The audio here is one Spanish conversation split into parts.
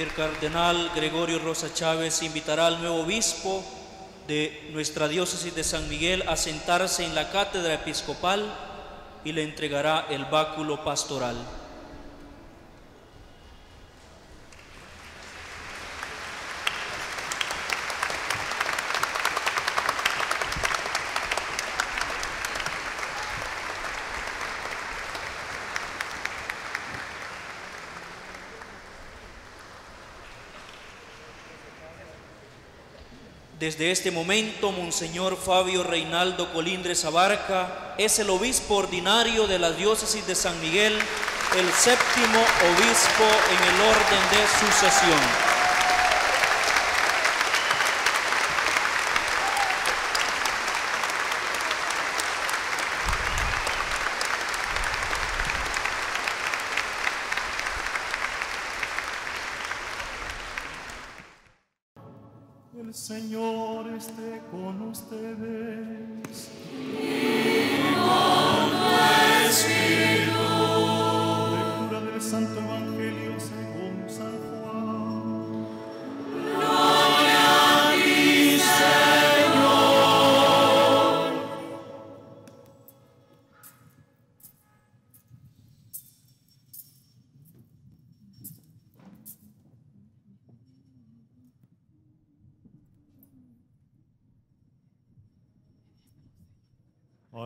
el cardenal Gregorio Rosa Chávez invitará al nuevo obispo de nuestra diócesis de San Miguel a sentarse en la cátedra episcopal y le entregará el báculo pastoral. Desde este momento, Monseñor Fabio Reinaldo Colindres Abarca es el obispo ordinario de la diócesis de San Miguel, el séptimo obispo en el orden de sucesión.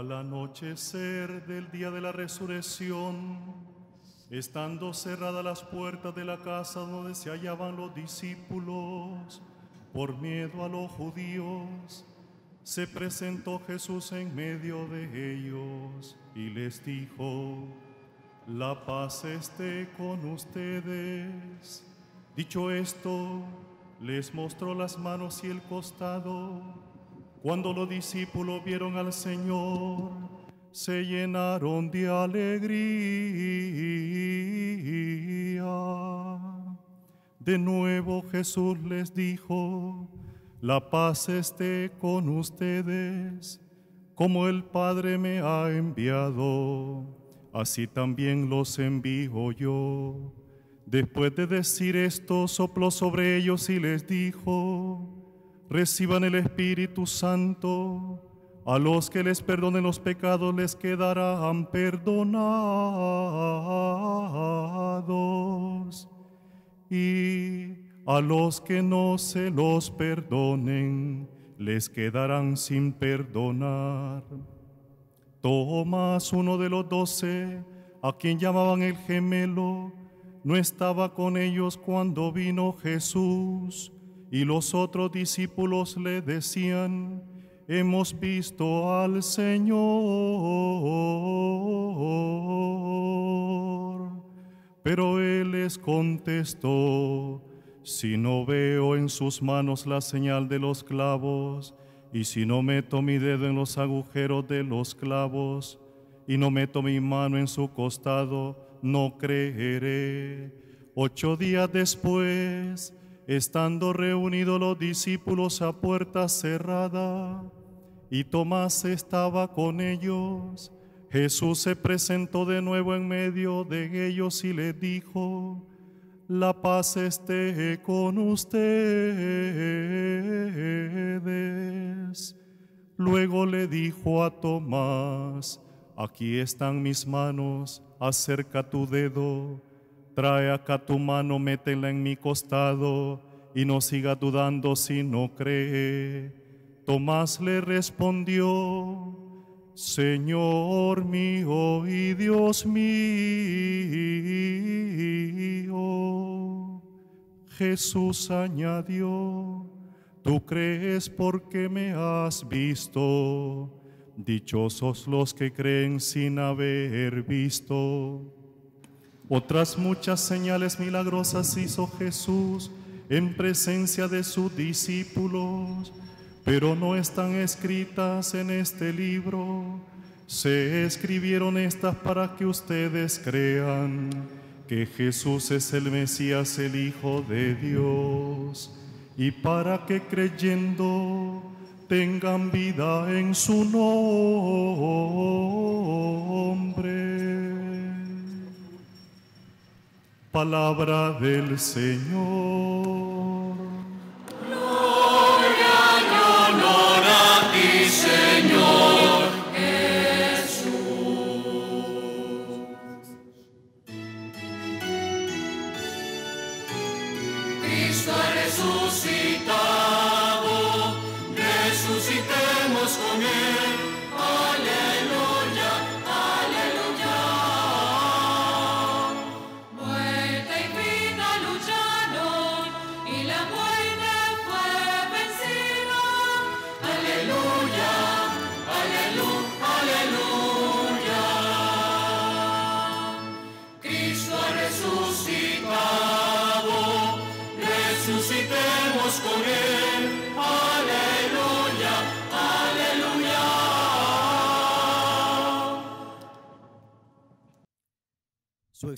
Al anochecer del día de la resurrección, estando cerradas las puertas de la casa donde se hallaban los discípulos, por miedo a los judíos, se presentó Jesús en medio de ellos y les dijo, la paz esté con ustedes. Dicho esto, les mostró las manos y el costado cuando los discípulos vieron al Señor, se llenaron de alegría. De nuevo Jesús les dijo, la paz esté con ustedes, como el Padre me ha enviado, así también los envío yo. Después de decir esto, sopló sobre ellos y les dijo, reciban el Espíritu Santo. A los que les perdonen los pecados les quedarán perdonados. Y a los que no se los perdonen les quedarán sin perdonar. Tomás, uno de los doce, a quien llamaban el gemelo, no estaba con ellos cuando vino Jesús y los otros discípulos le decían, hemos visto al Señor. Pero él les contestó, si no veo en sus manos la señal de los clavos, y si no meto mi dedo en los agujeros de los clavos, y no meto mi mano en su costado, no creeré. Ocho días después, estando reunidos los discípulos a puerta cerrada, y Tomás estaba con ellos, Jesús se presentó de nuevo en medio de ellos y le dijo, la paz esté con ustedes. Luego le dijo a Tomás, aquí están mis manos, acerca tu dedo Trae acá tu mano, métela en mi costado y no siga dudando si no cree. Tomás le respondió, Señor mío y Dios mío. Jesús añadió, tú crees porque me has visto. Dichosos los que creen sin haber visto. Otras muchas señales milagrosas hizo Jesús en presencia de sus discípulos, pero no están escritas en este libro. Se escribieron estas para que ustedes crean que Jesús es el Mesías, el Hijo de Dios, y para que creyendo tengan vida en su nombre. Palabra del Señor.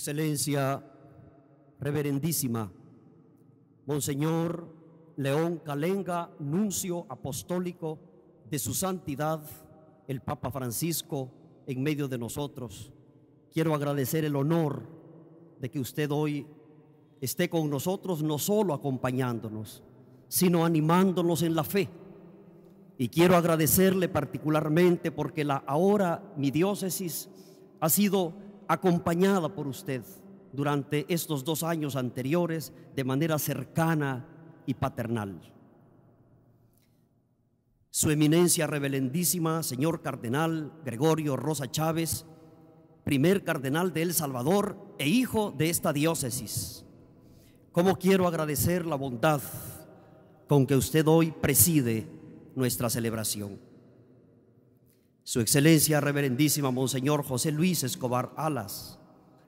Excelencia Reverendísima, Monseñor León Calenga, nuncio apostólico de su santidad, el Papa Francisco, en medio de nosotros. Quiero agradecer el honor de que usted hoy esté con nosotros, no solo acompañándonos, sino animándonos en la fe. Y quiero agradecerle particularmente porque la ahora mi diócesis ha sido acompañada por usted durante estos dos años anteriores de manera cercana y paternal. Su eminencia reverendísima, señor cardenal Gregorio Rosa Chávez, primer cardenal de El Salvador e hijo de esta diócesis. ¿Cómo quiero agradecer la bondad con que usted hoy preside nuestra celebración? Su Excelencia Reverendísima Monseñor José Luis Escobar Alas,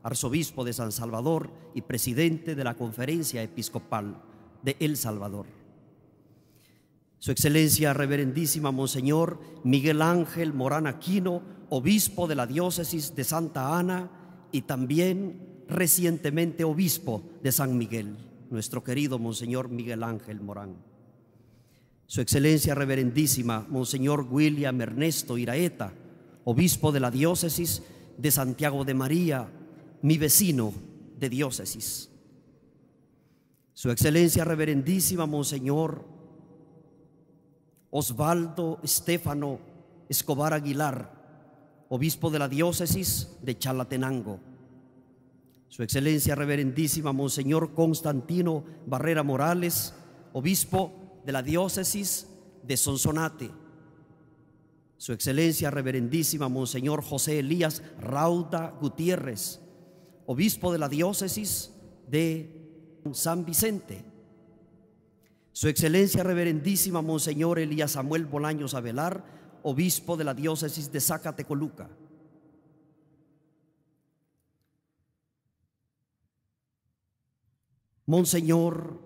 arzobispo de San Salvador y presidente de la Conferencia Episcopal de El Salvador. Su Excelencia Reverendísima Monseñor Miguel Ángel Morán Aquino, obispo de la diócesis de Santa Ana y también recientemente obispo de San Miguel, nuestro querido Monseñor Miguel Ángel Morán. Su Excelencia Reverendísima, Monseñor William Ernesto Iraeta, obispo de la diócesis de Santiago de María, mi vecino de diócesis. Su Excelencia Reverendísima, Monseñor Osvaldo Estefano Escobar Aguilar, obispo de la diócesis de Chalatenango. Su Excelencia Reverendísima, Monseñor Constantino Barrera Morales, obispo de la diócesis de Sonsonate. Su Excelencia Reverendísima Monseñor José Elías Rauda Gutiérrez, obispo de la diócesis de San Vicente. Su Excelencia Reverendísima Monseñor Elías Samuel Bolaños Avelar, obispo de la diócesis de Zacatecoluca. Monseñor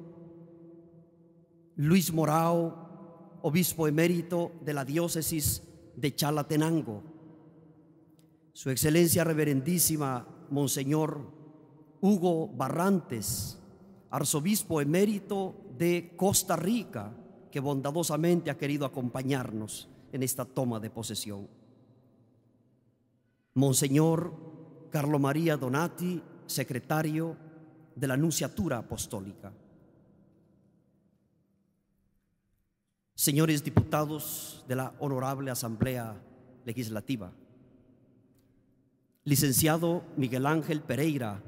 Luis Morao, obispo emérito de la diócesis de Chalatenango. Su Excelencia Reverendísima Monseñor Hugo Barrantes, arzobispo emérito de Costa Rica, que bondadosamente ha querido acompañarnos en esta toma de posesión. Monseñor Carlo María Donati, secretario de la Nunciatura Apostólica. señores diputados de la Honorable Asamblea Legislativa, licenciado Miguel Ángel Pereira,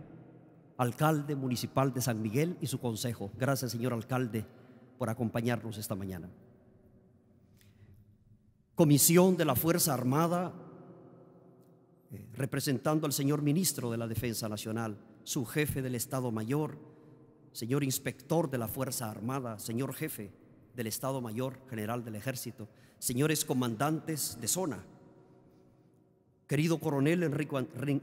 alcalde municipal de San Miguel y su consejo. Gracias, señor alcalde, por acompañarnos esta mañana. Comisión de la Fuerza Armada, eh, representando al señor ministro de la Defensa Nacional, su jefe del Estado Mayor, señor inspector de la Fuerza Armada, señor jefe, del Estado Mayor General del Ejército, señores comandantes de zona, querido coronel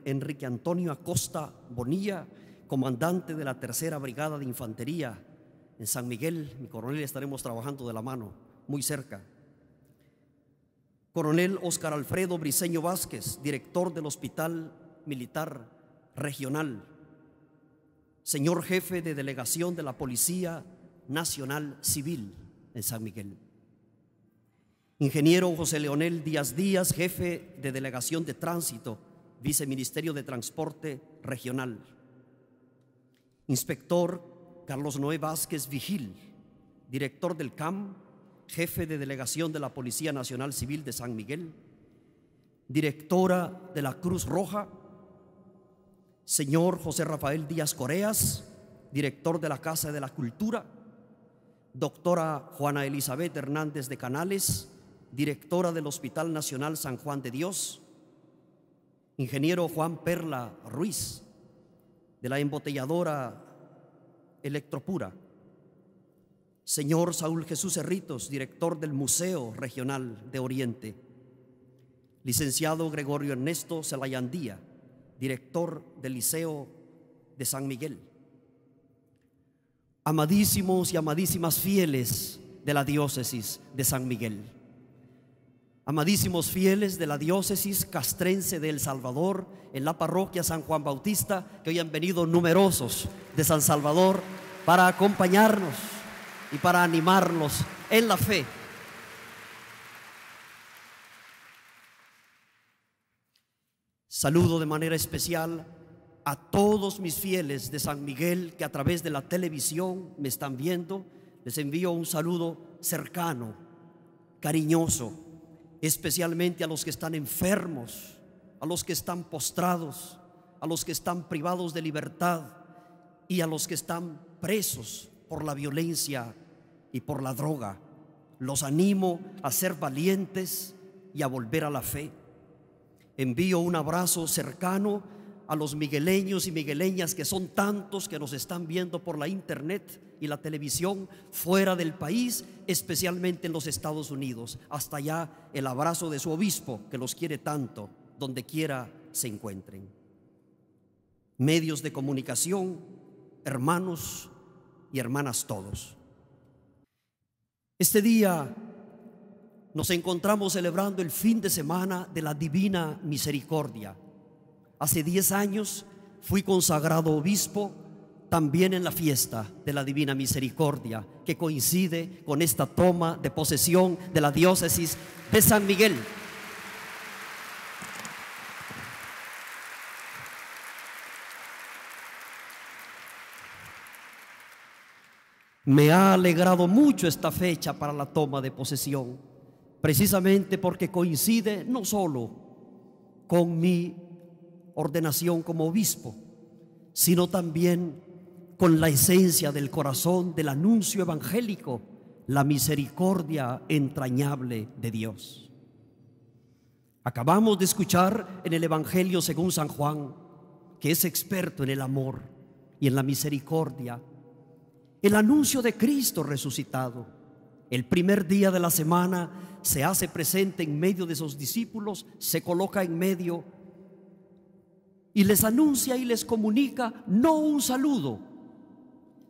Enrique Antonio Acosta Bonilla, comandante de la Tercera Brigada de Infantería en San Miguel, mi coronel, estaremos trabajando de la mano, muy cerca. Coronel Oscar Alfredo Briseño Vázquez, director del Hospital Militar Regional. Señor jefe de delegación de la Policía Nacional Civil en San Miguel. Ingeniero José Leonel Díaz Díaz, jefe de Delegación de Tránsito, Viceministerio de Transporte Regional. Inspector Carlos Noé Vázquez Vigil, director del CAM, jefe de Delegación de la Policía Nacional Civil de San Miguel. Directora de la Cruz Roja, señor José Rafael Díaz Coreas, director de la Casa de la Cultura doctora Juana Elizabeth Hernández de Canales, directora del Hospital Nacional San Juan de Dios, ingeniero Juan Perla Ruiz, de la embotelladora Electropura, señor Saúl Jesús Herritos, director del Museo Regional de Oriente, licenciado Gregorio Ernesto Celayandía, director del Liceo de San Miguel, amadísimos y amadísimas fieles de la diócesis de San Miguel. Amadísimos fieles de la diócesis castrense de El Salvador, en la parroquia San Juan Bautista, que hoy han venido numerosos de San Salvador para acompañarnos y para animarnos en la fe. Saludo de manera especial a todos mis fieles de San Miguel que a través de la televisión me están viendo. Les envío un saludo cercano, cariñoso, especialmente a los que están enfermos, a los que están postrados, a los que están privados de libertad y a los que están presos por la violencia y por la droga. Los animo a ser valientes y a volver a la fe. Envío un abrazo cercano a los migueleños y migueleñas que son tantos que nos están viendo por la internet y la televisión fuera del país, especialmente en los Estados Unidos. Hasta allá el abrazo de su obispo que los quiere tanto, donde quiera se encuentren. Medios de comunicación, hermanos y hermanas todos. Este día nos encontramos celebrando el fin de semana de la Divina Misericordia Hace 10 años fui consagrado obispo también en la fiesta de la Divina Misericordia, que coincide con esta toma de posesión de la diócesis de San Miguel. Me ha alegrado mucho esta fecha para la toma de posesión, precisamente porque coincide no solo con mi ordenación como obispo, sino también con la esencia del corazón del anuncio evangélico, la misericordia entrañable de Dios. Acabamos de escuchar en el Evangelio según San Juan, que es experto en el amor y en la misericordia, el anuncio de Cristo resucitado. El primer día de la semana se hace presente en medio de sus discípulos, se coloca en medio y les anuncia y les comunica no un saludo,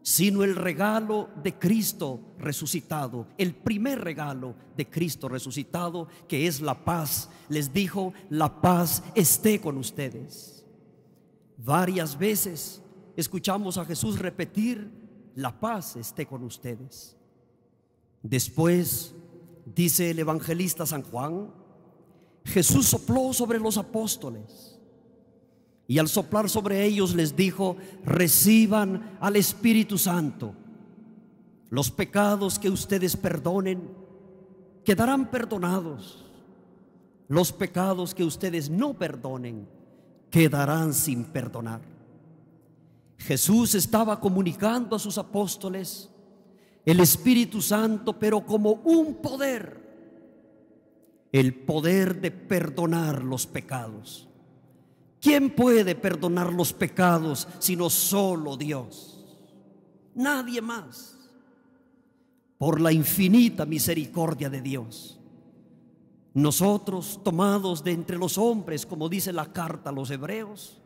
sino el regalo de Cristo resucitado, el primer regalo de Cristo resucitado, que es la paz. Les dijo, la paz esté con ustedes. Varias veces escuchamos a Jesús repetir, la paz esté con ustedes. Después, dice el evangelista San Juan, Jesús sopló sobre los apóstoles y al soplar sobre ellos les dijo, reciban al Espíritu Santo. Los pecados que ustedes perdonen quedarán perdonados. Los pecados que ustedes no perdonen quedarán sin perdonar. Jesús estaba comunicando a sus apóstoles el Espíritu Santo, pero como un poder, el poder de perdonar los pecados. ¿Quién puede perdonar los pecados sino solo Dios? Nadie más. Por la infinita misericordia de Dios. Nosotros, tomados de entre los hombres, como dice la carta a los hebreos,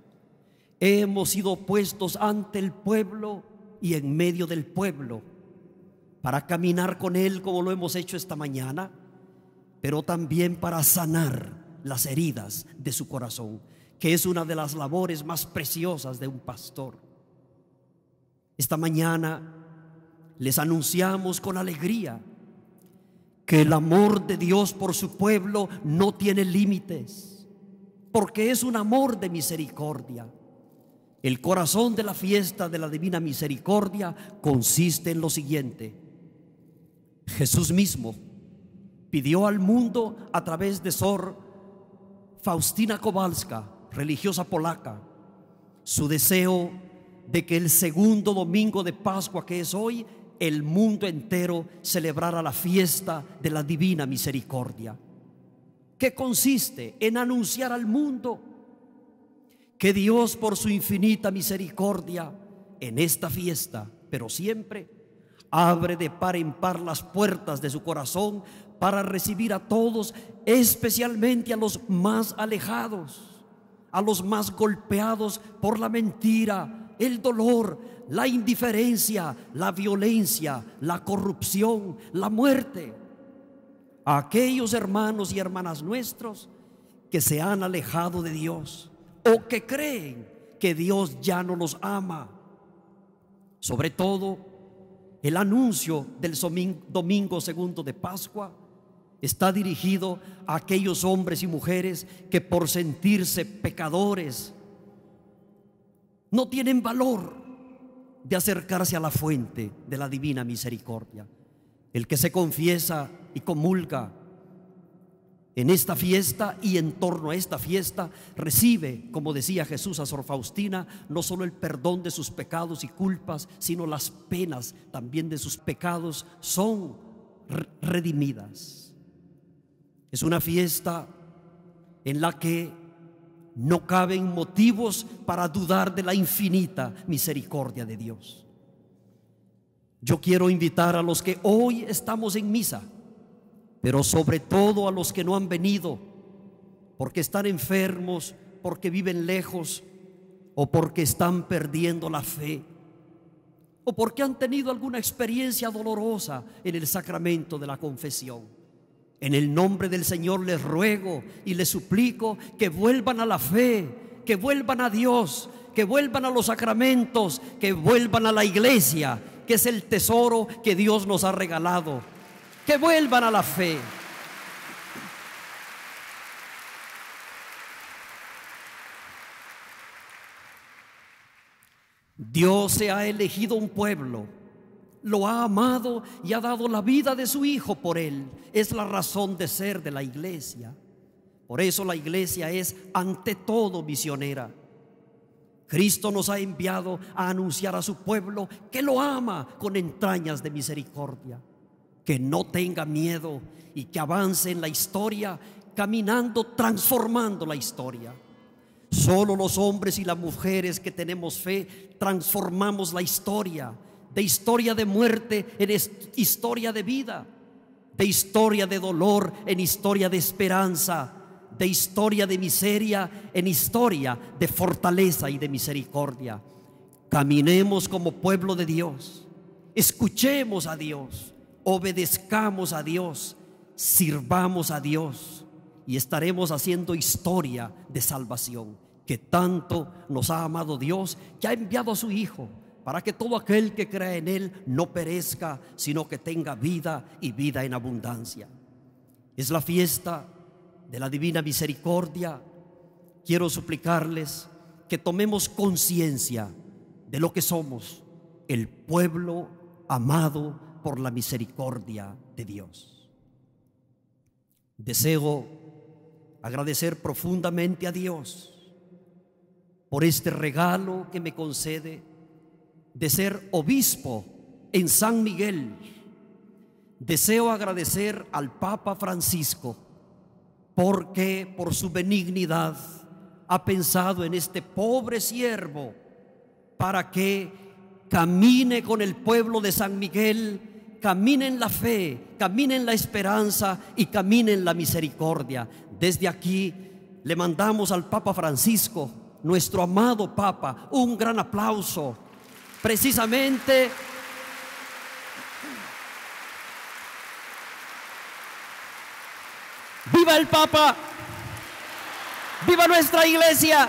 hemos sido puestos ante el pueblo y en medio del pueblo para caminar con Él como lo hemos hecho esta mañana, pero también para sanar las heridas de su corazón que es una de las labores más preciosas de un pastor. Esta mañana les anunciamos con alegría que el amor de Dios por su pueblo no tiene límites, porque es un amor de misericordia. El corazón de la fiesta de la divina misericordia consiste en lo siguiente. Jesús mismo pidió al mundo a través de Sor Faustina Kowalska religiosa polaca, su deseo de que el segundo domingo de Pascua, que es hoy, el mundo entero celebrara la fiesta de la divina misericordia, que consiste en anunciar al mundo que Dios por su infinita misericordia en esta fiesta, pero siempre, abre de par en par las puertas de su corazón para recibir a todos, especialmente a los más alejados a los más golpeados por la mentira, el dolor, la indiferencia, la violencia, la corrupción, la muerte. A aquellos hermanos y hermanas nuestros que se han alejado de Dios o que creen que Dios ya no los ama. Sobre todo, el anuncio del domingo segundo de Pascua está dirigido a aquellos hombres y mujeres que por sentirse pecadores no tienen valor de acercarse a la fuente de la divina misericordia. El que se confiesa y comulga en esta fiesta y en torno a esta fiesta recibe, como decía Jesús a Sor Faustina, no solo el perdón de sus pecados y culpas, sino las penas también de sus pecados son redimidas. Es una fiesta en la que no caben motivos para dudar de la infinita misericordia de Dios. Yo quiero invitar a los que hoy estamos en misa, pero sobre todo a los que no han venido, porque están enfermos, porque viven lejos, o porque están perdiendo la fe, o porque han tenido alguna experiencia dolorosa en el sacramento de la confesión. En el nombre del Señor les ruego y les suplico que vuelvan a la fe, que vuelvan a Dios, que vuelvan a los sacramentos, que vuelvan a la iglesia, que es el tesoro que Dios nos ha regalado. Que vuelvan a la fe. Dios se ha elegido un pueblo lo ha amado y ha dado la vida de su Hijo por él. Es la razón de ser de la iglesia. Por eso la iglesia es ante todo misionera. Cristo nos ha enviado a anunciar a su pueblo que lo ama con entrañas de misericordia, que no tenga miedo y que avance en la historia, caminando, transformando la historia. Solo los hombres y las mujeres que tenemos fe transformamos la historia de historia de muerte en historia de vida, de historia de dolor en historia de esperanza, de historia de miseria en historia de fortaleza y de misericordia. Caminemos como pueblo de Dios, escuchemos a Dios, obedezcamos a Dios, sirvamos a Dios y estaremos haciendo historia de salvación que tanto nos ha amado Dios, que ha enviado a su Hijo para que todo aquel que crea en Él no perezca, sino que tenga vida y vida en abundancia. Es la fiesta de la divina misericordia. Quiero suplicarles que tomemos conciencia de lo que somos, el pueblo amado por la misericordia de Dios. Deseo agradecer profundamente a Dios por este regalo que me concede de ser obispo en San Miguel, deseo agradecer al Papa Francisco porque por su benignidad ha pensado en este pobre siervo para que camine con el pueblo de San Miguel, camine en la fe, camine en la esperanza y camine en la misericordia. Desde aquí le mandamos al Papa Francisco, nuestro amado Papa, un gran aplauso precisamente Viva el Papa, viva nuestra iglesia,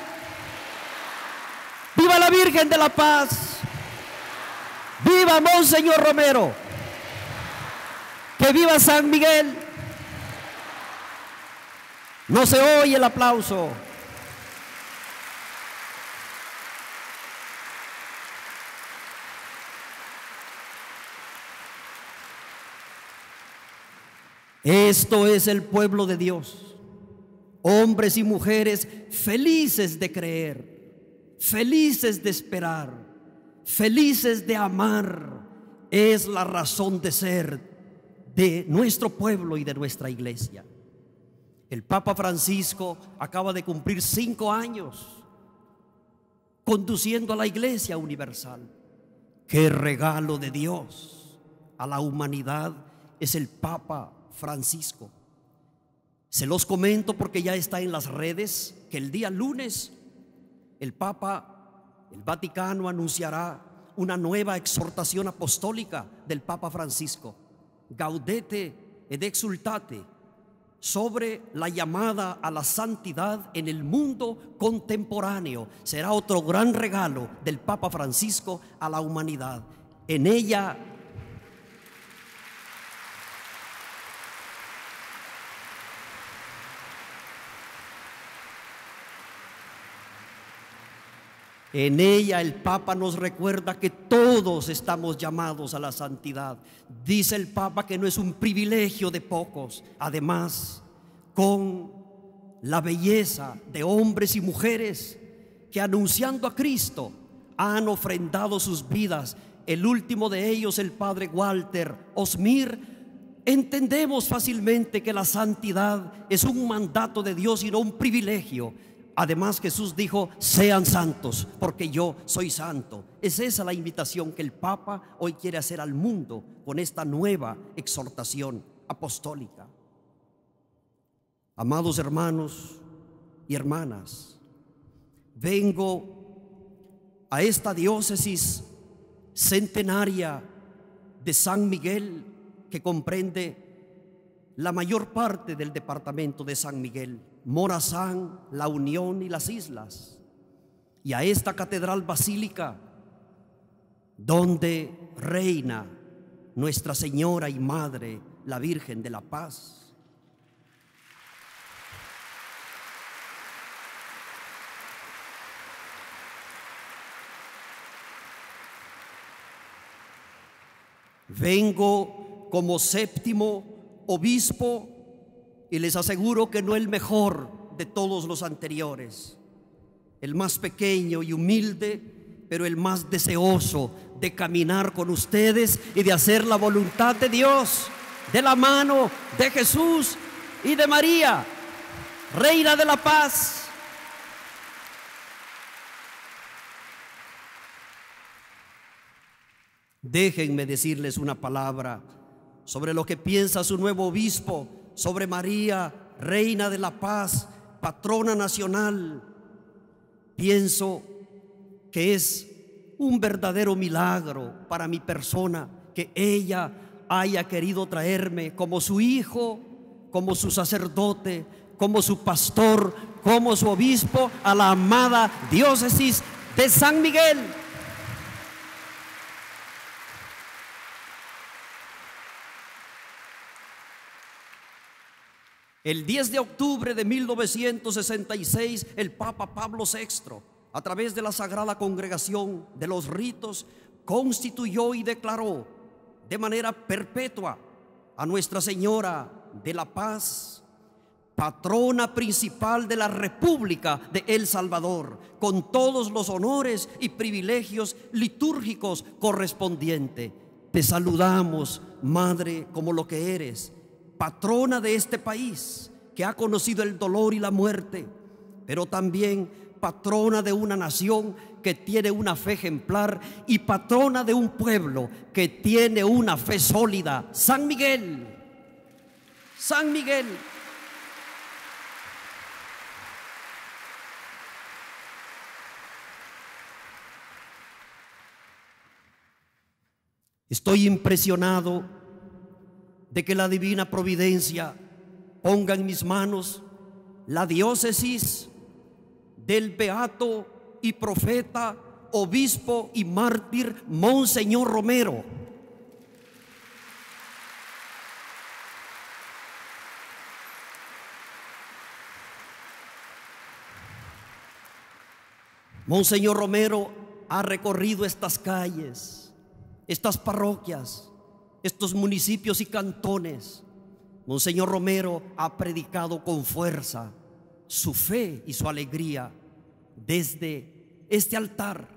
viva la Virgen de la Paz, viva Monseñor Romero, que viva San Miguel. No se oye el aplauso. Esto es el pueblo de Dios. Hombres y mujeres felices de creer, felices de esperar, felices de amar. Es la razón de ser de nuestro pueblo y de nuestra iglesia. El Papa Francisco acaba de cumplir cinco años conduciendo a la iglesia universal. Qué regalo de Dios a la humanidad es el Papa Francisco. Se los comento porque ya está en las redes que el día lunes el Papa, el Vaticano anunciará una nueva exhortación apostólica del Papa Francisco, Gaudete ed exultate, sobre la llamada a la santidad en el mundo contemporáneo. Será otro gran regalo del Papa Francisco a la humanidad. En ella En ella el Papa nos recuerda que todos estamos llamados a la santidad. Dice el Papa que no es un privilegio de pocos. Además, con la belleza de hombres y mujeres que anunciando a Cristo han ofrendado sus vidas. El último de ellos, el padre Walter Osmir, entendemos fácilmente que la santidad es un mandato de Dios y no un privilegio Además Jesús dijo, sean santos, porque yo soy santo. Es esa la invitación que el Papa hoy quiere hacer al mundo con esta nueva exhortación apostólica. Amados hermanos y hermanas, vengo a esta diócesis centenaria de San Miguel que comprende la mayor parte del departamento de San Miguel, Morazán, La Unión y las islas. Y a esta catedral basílica, donde reina Nuestra Señora y Madre, la Virgen de la Paz. Vengo como séptimo obispo y les aseguro que no el mejor de todos los anteriores, el más pequeño y humilde, pero el más deseoso de caminar con ustedes y de hacer la voluntad de Dios, de la mano de Jesús y de María, Reina de la Paz. Déjenme decirles una palabra sobre lo que piensa su nuevo obispo, sobre María, Reina de la Paz, patrona nacional. Pienso que es un verdadero milagro para mi persona que ella haya querido traerme como su hijo, como su sacerdote, como su pastor, como su obispo a la amada diócesis de San Miguel. El 10 de octubre de 1966, el Papa Pablo VI, a través de la Sagrada Congregación de los Ritos, constituyó y declaró de manera perpetua a Nuestra Señora de la Paz, patrona principal de la República de El Salvador, con todos los honores y privilegios litúrgicos correspondientes. Te saludamos, Madre, como lo que eres patrona de este país, que ha conocido el dolor y la muerte, pero también patrona de una nación que tiene una fe ejemplar y patrona de un pueblo que tiene una fe sólida, San Miguel. San Miguel. Estoy impresionado de que la divina providencia ponga en mis manos la diócesis del beato y profeta, obispo y mártir Monseñor Romero. Monseñor Romero ha recorrido estas calles, estas parroquias, estos municipios y cantones. Monseñor Romero ha predicado con fuerza su fe y su alegría desde este altar.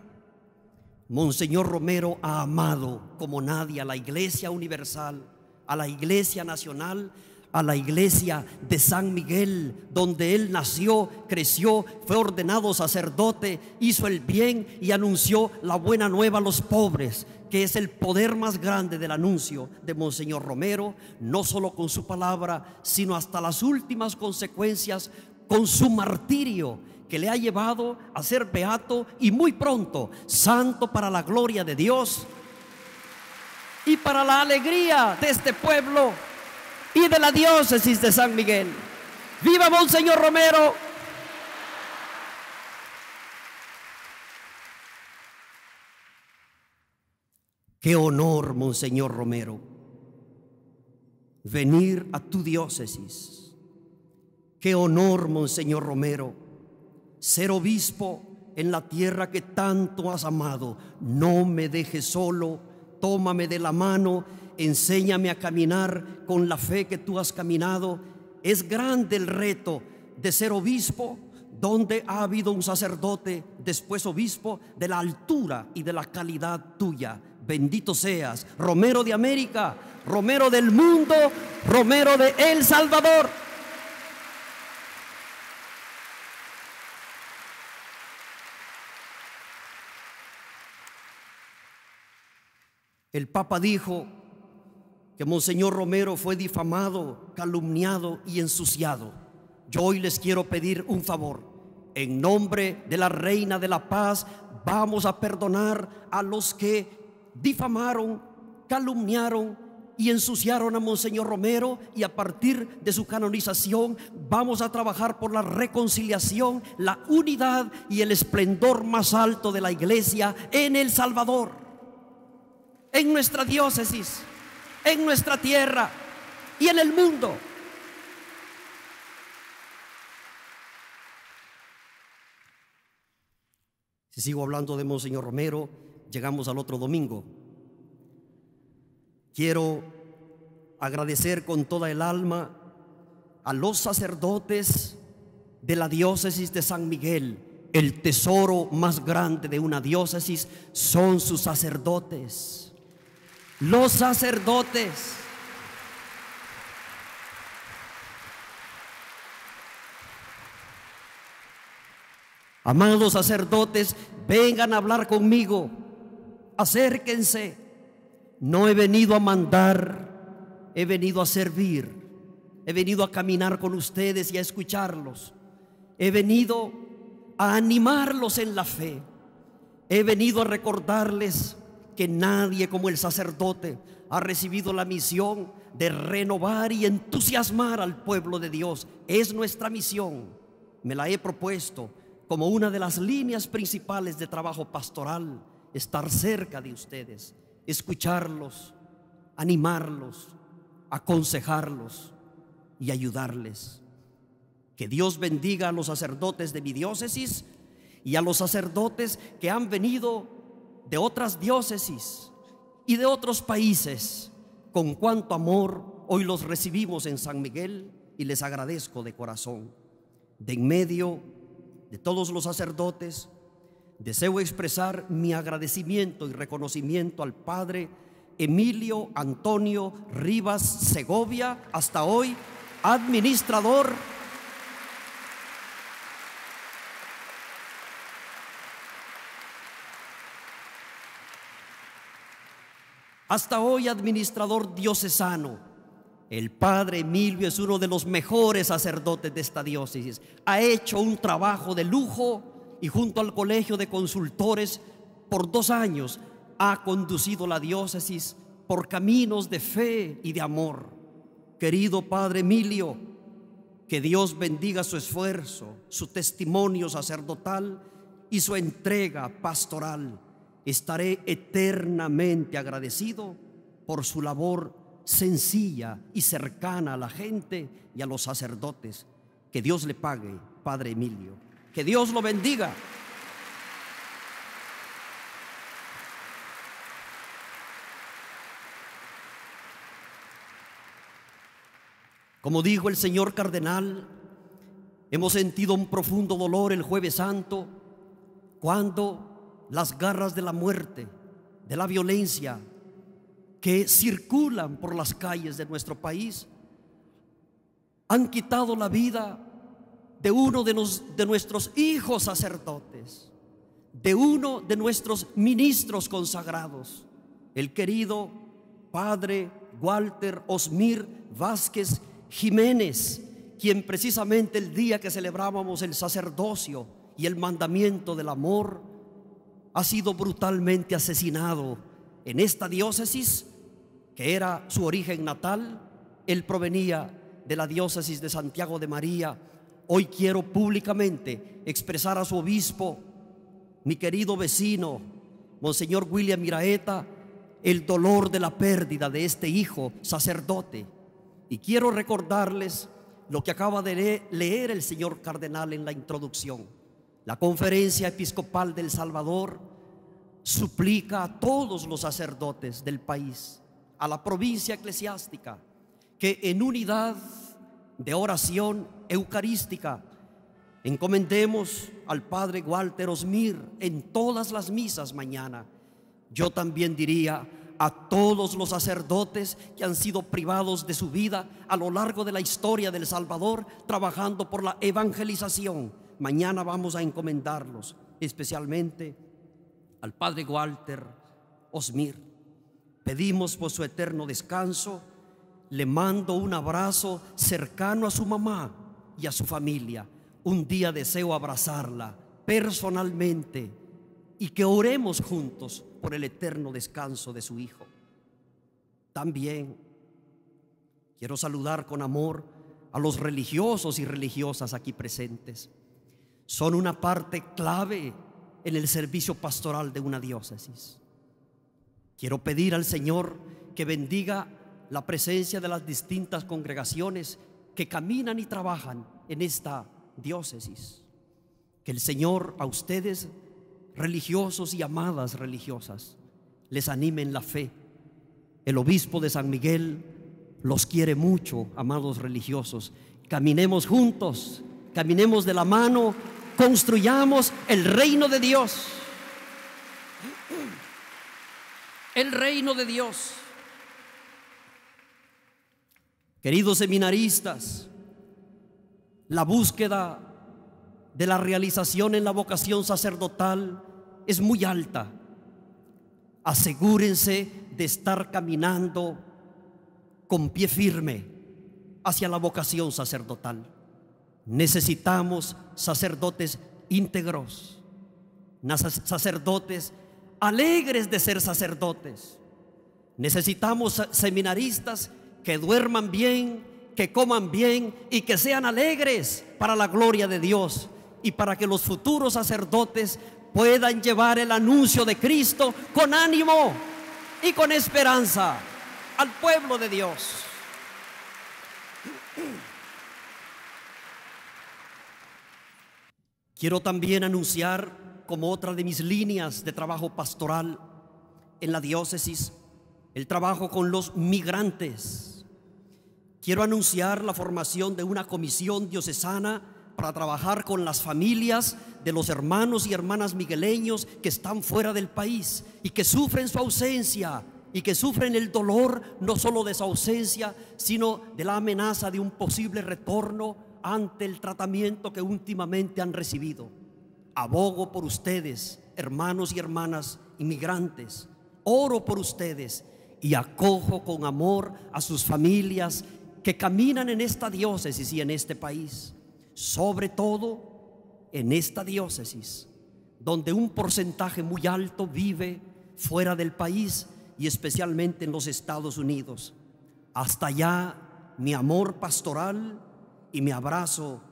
Monseñor Romero ha amado como nadie a la Iglesia Universal, a la Iglesia Nacional, a la iglesia de San Miguel, donde él nació, creció, fue ordenado sacerdote, hizo el bien y anunció la buena nueva a los pobres que es el poder más grande del anuncio de Monseñor Romero, no solo con su palabra, sino hasta las últimas consecuencias, con su martirio que le ha llevado a ser beato y muy pronto santo para la gloria de Dios y para la alegría de este pueblo y de la diócesis de San Miguel. ¡Viva Monseñor Romero! Qué honor, Monseñor Romero, venir a tu diócesis. Qué honor, Monseñor Romero, ser obispo en la tierra que tanto has amado. No me dejes solo, tómame de la mano, enséñame a caminar con la fe que tú has caminado. Es grande el reto de ser obispo donde ha habido un sacerdote, después obispo, de la altura y de la calidad tuya. Bendito seas, Romero de América, Romero del mundo, Romero de El Salvador. El Papa dijo que Monseñor Romero fue difamado, calumniado y ensuciado. Yo hoy les quiero pedir un favor. En nombre de la Reina de la Paz, vamos a perdonar a los que difamaron, calumniaron y ensuciaron a Monseñor Romero y a partir de su canonización vamos a trabajar por la reconciliación, la unidad y el esplendor más alto de la iglesia en El Salvador, en nuestra diócesis, en nuestra tierra y en el mundo. Si sigo hablando de Monseñor Romero, llegamos al otro domingo. Quiero agradecer con toda el alma a los sacerdotes de la diócesis de San Miguel. El tesoro más grande de una diócesis son sus sacerdotes. Los sacerdotes. Amados sacerdotes, vengan a hablar conmigo acérquense. No he venido a mandar, he venido a servir, he venido a caminar con ustedes y a escucharlos. He venido a animarlos en la fe. He venido a recordarles que nadie como el sacerdote ha recibido la misión de renovar y entusiasmar al pueblo de Dios. Es nuestra misión. Me la he propuesto como una de las líneas principales de trabajo pastoral estar cerca de ustedes, escucharlos, animarlos, aconsejarlos y ayudarles. Que Dios bendiga a los sacerdotes de mi diócesis y a los sacerdotes que han venido de otras diócesis y de otros países. Con cuánto amor hoy los recibimos en San Miguel y les agradezco de corazón. De en medio de todos los sacerdotes, deseo expresar mi agradecimiento y reconocimiento al Padre Emilio Antonio Rivas Segovia, hasta hoy administrador hasta hoy administrador diocesano. El padre Emilio es uno de los mejores sacerdotes de esta diócesis. Ha hecho un trabajo de lujo y junto al Colegio de Consultores por dos años ha conducido la diócesis por caminos de fe y de amor. Querido Padre Emilio, que Dios bendiga su esfuerzo, su testimonio sacerdotal y su entrega pastoral. Estaré eternamente agradecido por su labor sencilla y cercana a la gente y a los sacerdotes. Que Dios le pague, Padre Emilio. Que Dios lo bendiga. Como dijo el señor cardenal, hemos sentido un profundo dolor el jueves santo cuando las garras de la muerte, de la violencia que circulan por las calles de nuestro país, han quitado la vida de uno de, de nuestros hijos sacerdotes, de uno de nuestros ministros consagrados, el querido padre Walter Osmir Vázquez Jiménez, quien precisamente el día que celebrábamos el sacerdocio y el mandamiento del amor, ha sido brutalmente asesinado en esta diócesis, que era su origen natal. Él provenía de la diócesis de Santiago de María, Hoy quiero públicamente expresar a su obispo, mi querido vecino, Monseñor William Miraeta, el dolor de la pérdida de este hijo sacerdote. Y quiero recordarles lo que acaba de leer el señor cardenal en la introducción. La conferencia episcopal del Salvador suplica a todos los sacerdotes del país, a la provincia eclesiástica, que en unidad de oración eucarística. Encomendemos al Padre Walter Osmir en todas las misas mañana. Yo también diría a todos los sacerdotes que han sido privados de su vida a lo largo de la historia del Salvador trabajando por la evangelización. Mañana vamos a encomendarlos, especialmente al Padre Walter Osmir. Pedimos por su eterno descanso. Le mando un abrazo cercano a su mamá, y a su familia. Un día deseo abrazarla personalmente y que oremos juntos por el eterno descanso de su Hijo. También quiero saludar con amor a los religiosos y religiosas aquí presentes. Son una parte clave en el servicio pastoral de una diócesis. Quiero pedir al Señor que bendiga la presencia de las distintas congregaciones que caminan y trabajan en esta diócesis. Que el Señor a ustedes, religiosos y amadas religiosas, les anime en la fe. El obispo de San Miguel los quiere mucho, amados religiosos. Caminemos juntos, caminemos de la mano, construyamos el reino de Dios. El reino de Dios. Queridos seminaristas, la búsqueda de la realización en la vocación sacerdotal es muy alta. Asegúrense de estar caminando con pie firme hacia la vocación sacerdotal. Necesitamos sacerdotes íntegros, sacerdotes alegres de ser sacerdotes. Necesitamos seminaristas que duerman bien, que coman bien y que sean alegres para la gloria de Dios y para que los futuros sacerdotes puedan llevar el anuncio de Cristo con ánimo y con esperanza al pueblo de Dios. Quiero también anunciar como otra de mis líneas de trabajo pastoral en la diócesis el trabajo con los migrantes Quiero anunciar la formación de una comisión diocesana para trabajar con las familias de los hermanos y hermanas migueleños que están fuera del país y que sufren su ausencia y que sufren el dolor no solo de su ausencia, sino de la amenaza de un posible retorno ante el tratamiento que últimamente han recibido. Abogo por ustedes, hermanos y hermanas inmigrantes. Oro por ustedes y acojo con amor a sus familias que caminan en esta diócesis y en este país, sobre todo en esta diócesis, donde un porcentaje muy alto vive fuera del país y especialmente en los Estados Unidos. Hasta allá mi amor pastoral y mi abrazo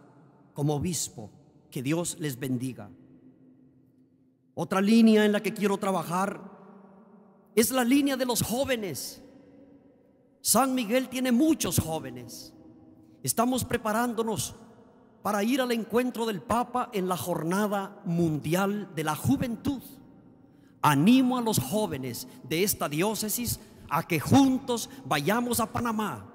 como obispo. Que Dios les bendiga. Otra línea en la que quiero trabajar es la línea de los jóvenes. San Miguel tiene muchos jóvenes. Estamos preparándonos para ir al encuentro del Papa en la Jornada Mundial de la Juventud. Animo a los jóvenes de esta diócesis a que juntos vayamos a Panamá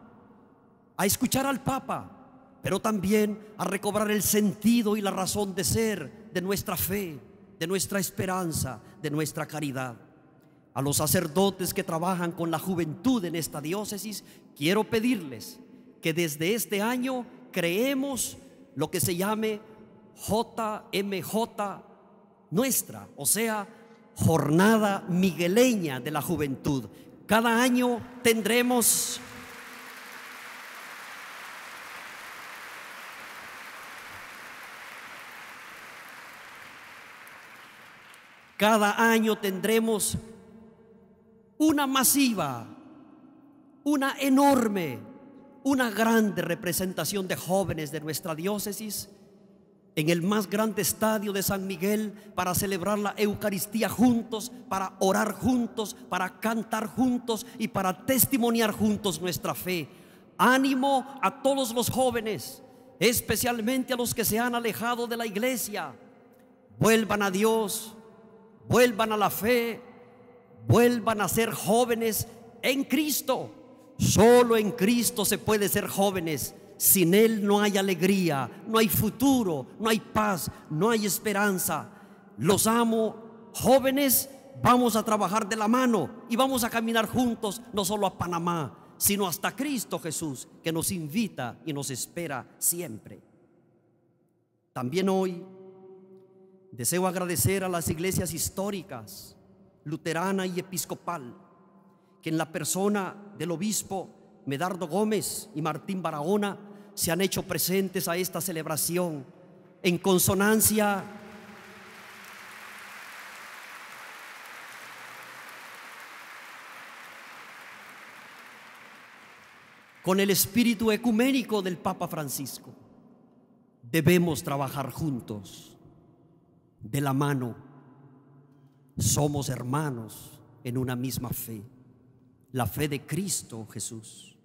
a escuchar al Papa, pero también a recobrar el sentido y la razón de ser de nuestra fe, de nuestra esperanza, de nuestra caridad a los sacerdotes que trabajan con la juventud en esta diócesis, quiero pedirles que desde este año creemos lo que se llame JMJ nuestra, o sea, Jornada Migueleña de la Juventud. Cada año tendremos... Cada año tendremos una masiva, una enorme, una grande representación de jóvenes de nuestra diócesis en el más grande estadio de San Miguel para celebrar la Eucaristía juntos, para orar juntos, para cantar juntos y para testimoniar juntos nuestra fe. Ánimo a todos los jóvenes, especialmente a los que se han alejado de la iglesia. Vuelvan a Dios, vuelvan a la fe, vuelvan a ser jóvenes en Cristo. Solo en Cristo se puede ser jóvenes. Sin Él no hay alegría, no hay futuro, no hay paz, no hay esperanza. Los amo, jóvenes, vamos a trabajar de la mano y vamos a caminar juntos, no solo a Panamá, sino hasta Cristo Jesús, que nos invita y nos espera siempre. También hoy deseo agradecer a las iglesias históricas luterana y episcopal, que en la persona del obispo Medardo Gómez y Martín Barahona se han hecho presentes a esta celebración en consonancia con el espíritu ecuménico del Papa Francisco. Debemos trabajar juntos, de la mano somos hermanos en una misma fe, la fe de Cristo Jesús.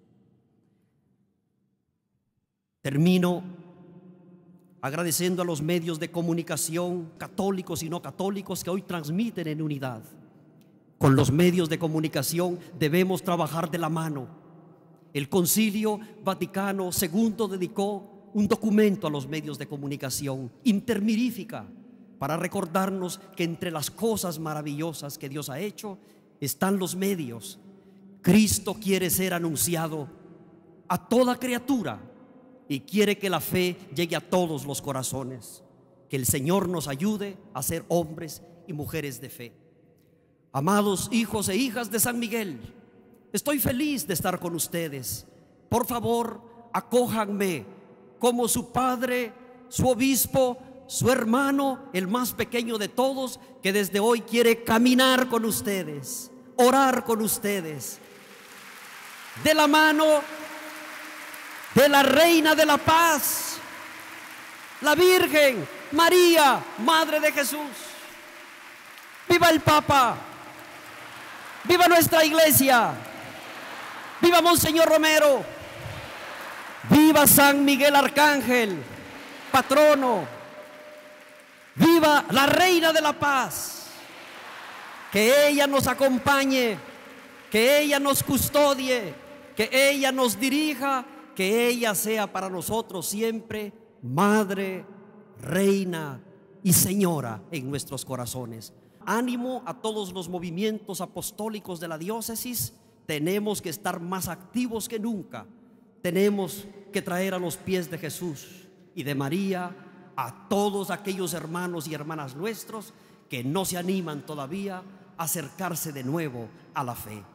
Termino agradeciendo a los medios de comunicación católicos y no católicos que hoy transmiten en unidad. Con los medios de comunicación debemos trabajar de la mano. El Concilio Vaticano II dedicó un documento a los medios de comunicación, intermirífica, para recordarnos que entre las cosas maravillosas que Dios ha hecho están los medios. Cristo quiere ser anunciado a toda criatura y quiere que la fe llegue a todos los corazones. Que el Señor nos ayude a ser hombres y mujeres de fe. Amados hijos e hijas de San Miguel, estoy feliz de estar con ustedes. Por favor, acójanme como su padre, su obispo su hermano, el más pequeño de todos, que desde hoy quiere caminar con ustedes, orar con ustedes, de la mano de la Reina de la Paz, la Virgen María, Madre de Jesús. Viva el Papa, viva nuestra iglesia, viva Monseñor Romero, viva San Miguel Arcángel, patrono la reina de la paz. Que ella nos acompañe, que ella nos custodie, que ella nos dirija, que ella sea para nosotros siempre madre, reina y señora en nuestros corazones. Ánimo a todos los movimientos apostólicos de la diócesis. Tenemos que estar más activos que nunca. Tenemos que traer a los pies de Jesús y de María a todos aquellos hermanos y hermanas nuestros que no se animan todavía a acercarse de nuevo a la fe.